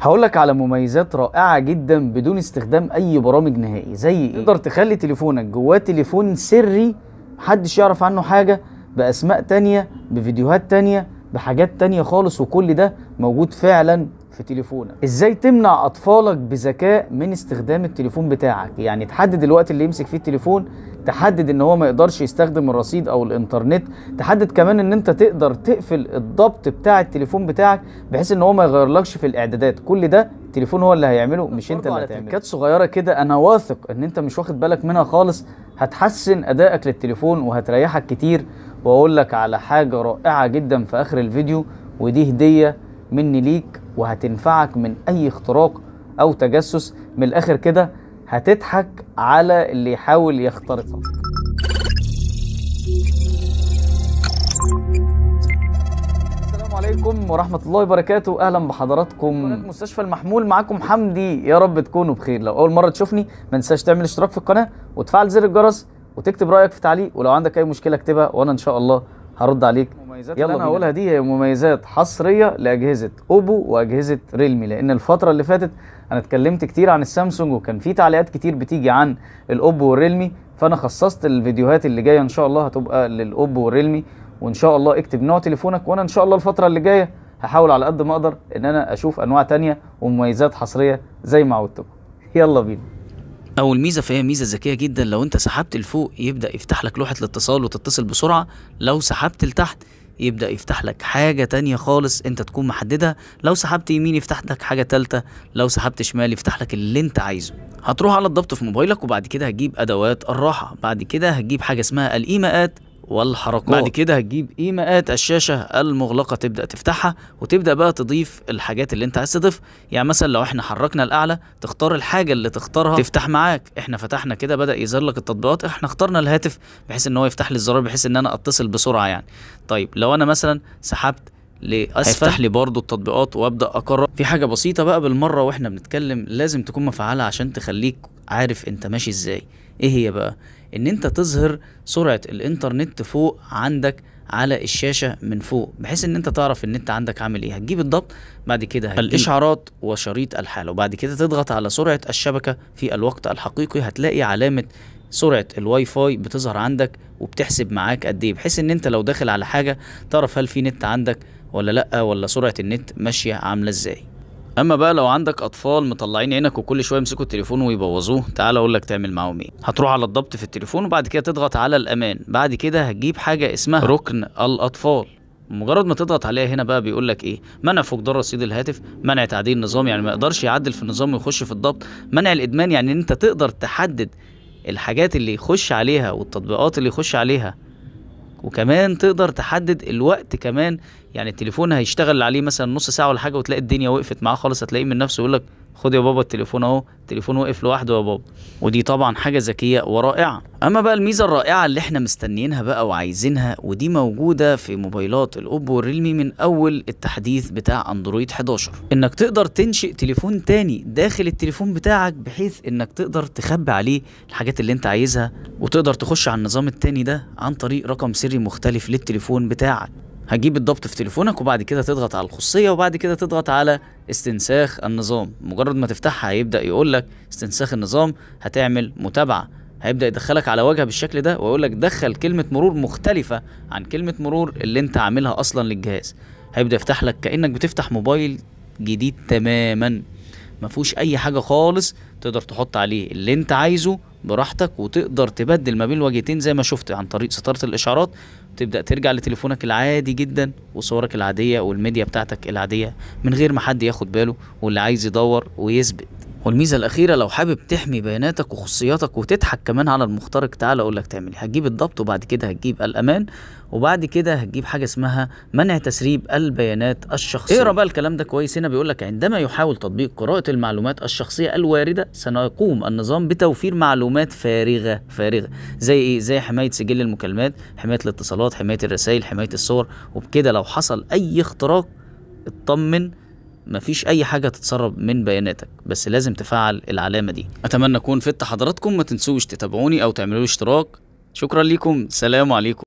هقولك على مميزات رائعة جدا بدون استخدام أي برامج نهائي زي إيه؟ تقدر تخلي تليفونك جواه تليفون سري محدش يعرف عنه حاجة بأسماء تانية بفيديوهات تانية بحاجات تانية خالص وكل ده موجود فعلا في تليفونك ازاي تمنع اطفالك بذكاء من استخدام التليفون بتاعك يعني تحدد الوقت اللي يمسك فيه التليفون تحدد ان هو ما يقدرش يستخدم الرصيد او الانترنت تحدد كمان ان انت تقدر تقفل الضبط بتاع التليفون بتاعك بحيث ان هو ما يغيرلكش في الاعدادات كل ده التليفون هو اللي هيعمله مش انت اللي هتعمله تركات صغيره كده انا واثق ان انت مش واخد بالك منها خالص هتحسن ادائك للتليفون وهتريحك كتير واقول لك على حاجه رائعه جدا في اخر الفيديو ودي هديه مني ليك وهتنفعك من اي اختراق او تجسس من الاخر كده هتضحك على اللي يحاول يخترقك السلام عليكم ورحمة الله وبركاته أهلا بحضراتكم مستشفى المحمول معاكم حمدي يا رب تكونوا بخير لو أول مرة تشوفني ما تنساش تعمل اشتراك في القناة وتفعل زر الجرس وتكتب رأيك في تعليق ولو عندك أي مشكلة اكتبها وأنا إن شاء الله هرد عليك المميزات اللي انا هقولها دي هي مميزات حصريه لاجهزه اوبو واجهزه ريلمي لان الفتره اللي فاتت انا اتكلمت كتير عن السامسونج وكان في تعليقات كتير بتيجي عن الاوبو والريلمي فانا خصصت الفيديوهات اللي جايه ان شاء الله هتبقى للاوبو والريلمي وان شاء الله اكتب نوع تليفونك وانا ان شاء الله الفتره اللي جايه هحاول على قد ما اقدر ان انا اشوف انواع تانية ومميزات حصريه زي ما عودتكم يلا بينا اول ميزه فهي ميزه ذكيه جدا لو انت سحبت لفوق يبدا يفتح لك لوحه الاتصال وتتصل بسرعه لو سحبت لتحت يبدأ يفتح لك حاجة تانية خالص انت تكون محددها لو سحبت يمين يفتح لك حاجة تالتة لو سحبت شمال يفتح لك اللي انت عايزه هتروح على الضبط في موبايلك وبعد كده هتجيب ادوات الراحة بعد كده هتجيب حاجة اسمها الايماءات والحركات بعد كده هتجيب ايماءات الشاشه المغلقه تبدا تفتحها وتبدا بقى تضيف الحاجات اللي انت عايز تضيفها يعني مثلا لو احنا حركنا الاعلى تختار الحاجه اللي تختارها تفتح معاك احنا فتحنا كده بدا يظهر لك التطبيقات احنا اخترنا الهاتف بحيث ان هو يفتح لي الزرار بحيث ان انا اتصل بسرعه يعني طيب لو انا مثلا سحبت لاسفل هيفتح لي برضو التطبيقات وابدا اقرر في حاجه بسيطه بقى بالمره واحنا بنتكلم لازم تكون مفعله عشان تخليك عارف انت ماشي ازاي ايه هي بقى ان انت تظهر سرعة الانترنت فوق عندك على الشاشة من فوق بحيث ان انت تعرف النت عندك عامل ايه هتجيب الضبط بعد كده الاشعارات وشريط الحالة وبعد كده تضغط على سرعة الشبكة في الوقت الحقيقي هتلاقي علامة سرعة الواي فاي بتظهر عندك وبتحسب معاك قد ايه بحيث ان انت لو داخل على حاجة تعرف هل في نت عندك ولا لا ولا سرعة النت ماشية عاملة ازاي اما بقى لو عندك اطفال مطلعين عينك وكل شويه يمسكوا التليفون ويبوظوه تعال اقول لك تعمل معاهم ايه هتروح على الضبط في التليفون وبعد كده تضغط على الامان بعد كده هتجيب حاجه اسمها ركن الاطفال مجرد ما تضغط عليها هنا بقى بيقول لك ايه منع فقدان رصيد الهاتف منع تعديل النظام يعني ما يقدرش يعدل في النظام ويخش في الضبط منع الادمان يعني ان انت تقدر تحدد الحاجات اللي يخش عليها والتطبيقات اللي يخش عليها وكمان تقدر تحدد الوقت كمان يعني التليفون هيشتغل عليه مثلا نص ساعه ولا حاجه وتلاقي الدنيا وقفت معاه خالص هتلاقيه من نفسه يقول لك خد يا بابا التليفون اهو التليفون وقف لوحده يا بابا ودي طبعا حاجه ذكيه ورائعه اما بقى الميزه الرائعه اللي احنا مستنيينها بقى وعايزينها ودي موجوده في موبايلات الاوبو والريلمي من اول التحديث بتاع اندرويد 11 انك تقدر تنشئ تليفون تاني داخل التليفون بتاعك بحيث انك تقدر تخبي عليه الحاجات اللي انت عايزها وتقدر تخش على النظام التاني ده عن طريق رقم سري مختلف للتليفون بتاعك هتجيب الضبط في تليفونك وبعد كده تضغط على الخصوصية وبعد كده تضغط على استنساخ النظام مجرد ما تفتحها هيبدأ يقول لك استنساخ النظام هتعمل متابعة هيبدأ يدخلك على وجهه بالشكل ده ويقول لك دخل كلمة مرور مختلفة عن كلمة مرور اللي انت عاملها أصلا للجهاز هيبدأ يفتح لك كأنك بتفتح موبايل جديد تماما مفهوش أي حاجة خالص تقدر تحط عليه اللي انت عايزه براحتك وتقدر تبدل ما بين الوجهتين زي ما شفت عن طريق ستارة الإشعارات تبدا ترجع لتليفونك العادي جدا وصورك العاديه والميديا بتاعتك العاديه من غير ما حد ياخد باله واللي عايز يدور ويثبت والميزه الاخيره لو حابب تحمي بياناتك وخصوصياتك وتضحك كمان على المخترق تعالى اقول لك تعمل إيه. هتجيب الضبط وبعد كده هتجيب الامان وبعد كده هتجيب حاجه اسمها منع تسريب البيانات الشخصيه اقرا إيه بقى إيه الكلام ده كويس هنا بيقول لك عندما يحاول تطبيق قراءه المعلومات الشخصيه الوارده سيقوم النظام بتوفير معلومات فارغه فارغه زي ايه زي حمايه سجل المكالمات حمايه الاتصالات حمايه الرسائل حمايه الصور وبكده لو حصل اي اختراق اطمن مفيش اي حاجه تتسرب من بياناتك بس لازم تفعل العلامه دي اتمنى اكون فدت حضراتكم ما تنسوش تتابعوني او تعملوا اشتراك شكرا ليكم سلام عليكم